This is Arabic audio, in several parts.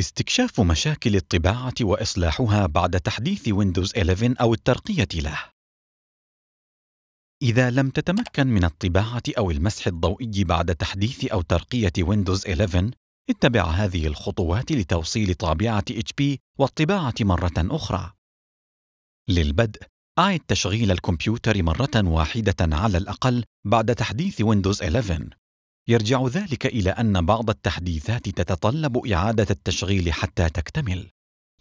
استكشاف مشاكل الطباعة وإصلاحها بعد تحديث ويندوز 11 أو الترقية له. إذا لم تتمكن من الطباعة أو المسح الضوئي بعد تحديث أو ترقية ويندوز 11، اتبع هذه الخطوات لتوصيل طابعة HP والطباعة مرة أخرى. للبدء، أعد تشغيل الكمبيوتر مرة واحدة على الأقل بعد تحديث ويندوز 11. يرجع ذلك إلى أن بعض التحديثات تتطلب إعادة التشغيل حتى تكتمل.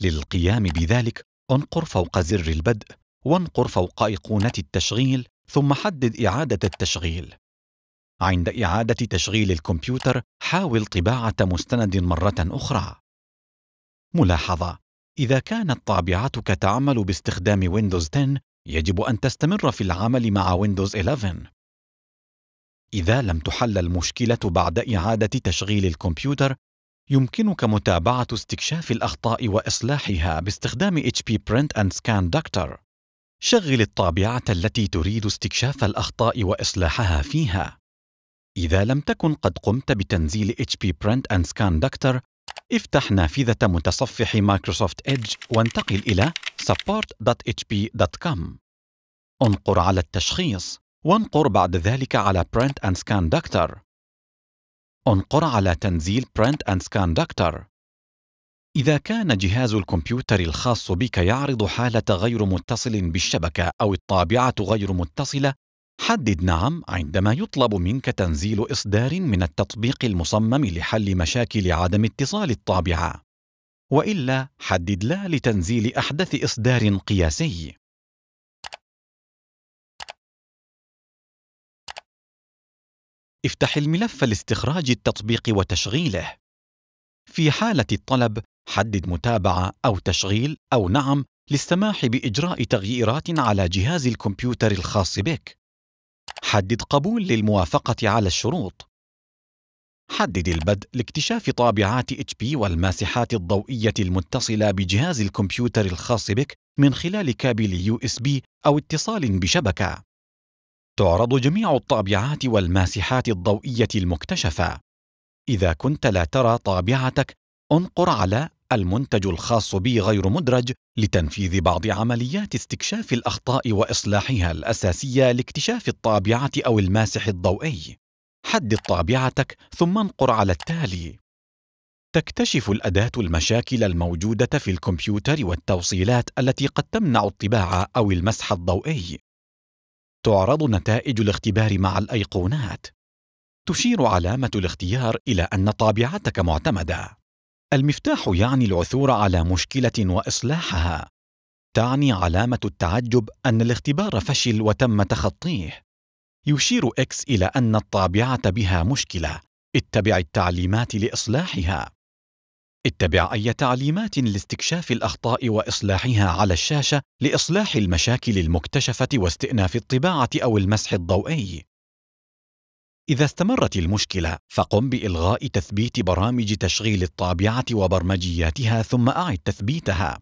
للقيام بذلك، انقر فوق زر البدء، وانقر فوق أيقونة التشغيل، ثم حدد إعادة التشغيل. عند إعادة تشغيل الكمبيوتر، حاول طباعة مستند مرة أخرى. ملاحظة: إذا كانت طابعتك تعمل باستخدام ويندوز 10، يجب أن تستمر في العمل مع ويندوز 11. إذا لم تحل المشكلة بعد إعادة تشغيل الكمبيوتر، يمكنك متابعة استكشاف الأخطاء وإصلاحها باستخدام HP Print and Scan Doctor. شغل الطابعة التي تريد استكشاف الأخطاء وإصلاحها فيها. إذا لم تكن قد قمت بتنزيل HP Print and Scan Doctor، افتح نافذة متصفح مايكروسوفت إدج وانتقل إلى support.hp.com. انقر على التشخيص وانقر بعد ذلك على Print and Scan Doctor. انقر على تنزيل Print and Scan Doctor. إذا كان جهاز الكمبيوتر الخاص بك يعرض حالة غير متصل بالشبكة أو الطابعة غير متصلة، حدد نعم عندما يطلب منك تنزيل إصدار من التطبيق المصمم لحل مشاكل عدم اتصال الطابعة. وإلا حدد لا لتنزيل أحدث إصدار قياسي. افتح الملف لاستخراج التطبيق وتشغيله. في حالة الطلب، حدد متابعة أو تشغيل أو نعم للسماح بإجراء تغييرات على جهاز الكمبيوتر الخاص بك. حدد قبول للموافقة على الشروط. حدد البدء لاكتشاف طابعات HP والماسحات الضوئية المتصلة بجهاز الكمبيوتر الخاص بك من خلال كابل USB أو اتصال بشبكة. تعرض جميع الطابعات والماسحات الضوئية المكتشفة. إذا كنت لا ترى طابعتك، انقر على المنتج الخاص بي غير مدرج لتنفيذ بعض عمليات استكشاف الأخطاء وإصلاحها الأساسية لاكتشاف الطابعة أو الماسح الضوئي. حدد طابعتك ثم انقر على التالي. تكتشف الأداة المشاكل الموجودة في الكمبيوتر والتوصيلات التي قد تمنع الطباعة أو المسح الضوئي. تعرض نتائج الاختبار مع الايقونات تشير علامه الاختيار الى ان طابعتك معتمده المفتاح يعني العثور على مشكله واصلاحها تعني علامه التعجب ان الاختبار فشل وتم تخطيه يشير اكس الى ان الطابعه بها مشكله اتبع التعليمات لاصلاحها اتبع أي تعليمات لاستكشاف الأخطاء وإصلاحها على الشاشة لإصلاح المشاكل المكتشفة واستئناف الطباعة أو المسح الضوئي. إذا استمرت المشكلة، فقم بإلغاء تثبيت برامج تشغيل الطابعة وبرمجياتها ثم أعد تثبيتها.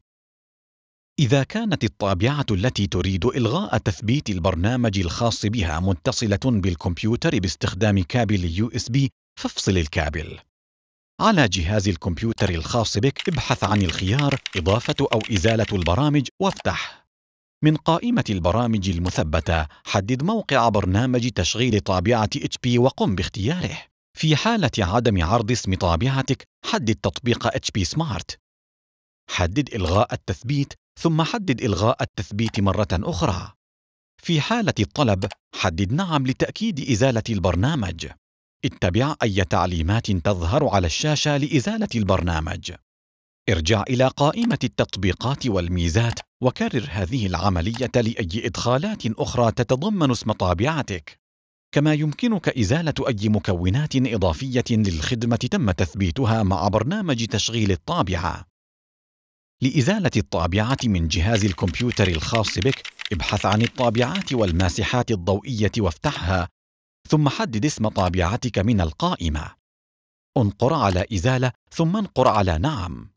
إذا كانت الطابعة التي تريد إلغاء تثبيت البرنامج الخاص بها متصلة بالكمبيوتر باستخدام كابل USB، فافصل الكابل. على جهاز الكمبيوتر الخاص بك ابحث عن الخيار إضافة أو إزالة البرامج وافتح. من قائمة البرامج المثبتة حدد موقع برنامج تشغيل طابعة HP وقم باختياره. في حالة عدم عرض اسم طابعتك حدد تطبيق HP سمارت. حدد إلغاء التثبيت ثم حدد إلغاء التثبيت مرة أخرى. في حالة الطلب حدد نعم لتأكيد إزالة البرنامج. اتبع أي تعليمات تظهر على الشاشة لإزالة البرنامج. ارجع إلى قائمة التطبيقات والميزات وكرر هذه العملية لأي إدخالات أخرى تتضمن اسم طابعتك. كما يمكنك إزالة أي مكونات إضافية للخدمة تم تثبيتها مع برنامج تشغيل الطابعة. لإزالة الطابعة من جهاز الكمبيوتر الخاص بك، ابحث عن الطابعات والماسحات الضوئية وافتحها ثم حدد اسم طابعتك من القائمة. انقر على إزالة ثم انقر على نعم.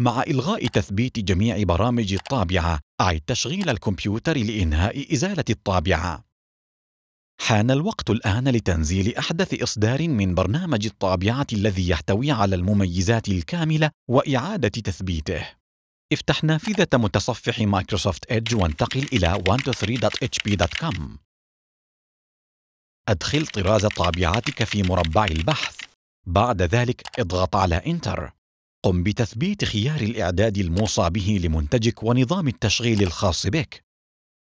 مع إلغاء تثبيت جميع برامج الطابعة، أعد تشغيل الكمبيوتر لإنهاء إزالة الطابعة. حان الوقت الآن لتنزيل أحدث إصدار من برنامج الطابعة الذي يحتوي على المميزات الكاملة وإعادة تثبيته. افتح نافذة متصفح مايكروسوفت إيدج وانتقل إلى 123.hp.com. أدخل طراز طابعاتك في مربع البحث بعد ذلك اضغط على إنتر قم بتثبيت خيار الإعداد الموصى به لمنتجك ونظام التشغيل الخاص بك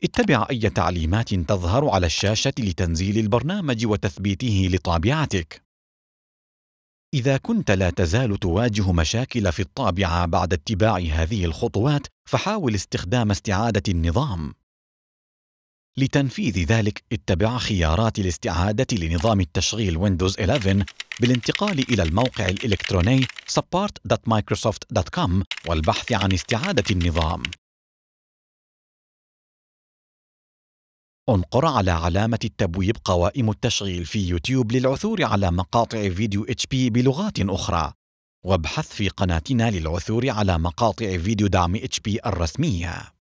اتبع أي تعليمات تظهر على الشاشة لتنزيل البرنامج وتثبيته لطابعتك إذا كنت لا تزال تواجه مشاكل في الطابعة بعد اتباع هذه الخطوات فحاول استخدام استعادة النظام لتنفيذ ذلك اتبع خيارات الاستعادة لنظام التشغيل ويندوز 11 بالانتقال إلى الموقع الإلكتروني support.microsoft.com والبحث عن استعادة النظام. انقر على علامة التبويب قوائم التشغيل في يوتيوب للعثور على مقاطع فيديو HP بلغات أخرى، وابحث في قناتنا للعثور على مقاطع فيديو دعم HP الرسمية.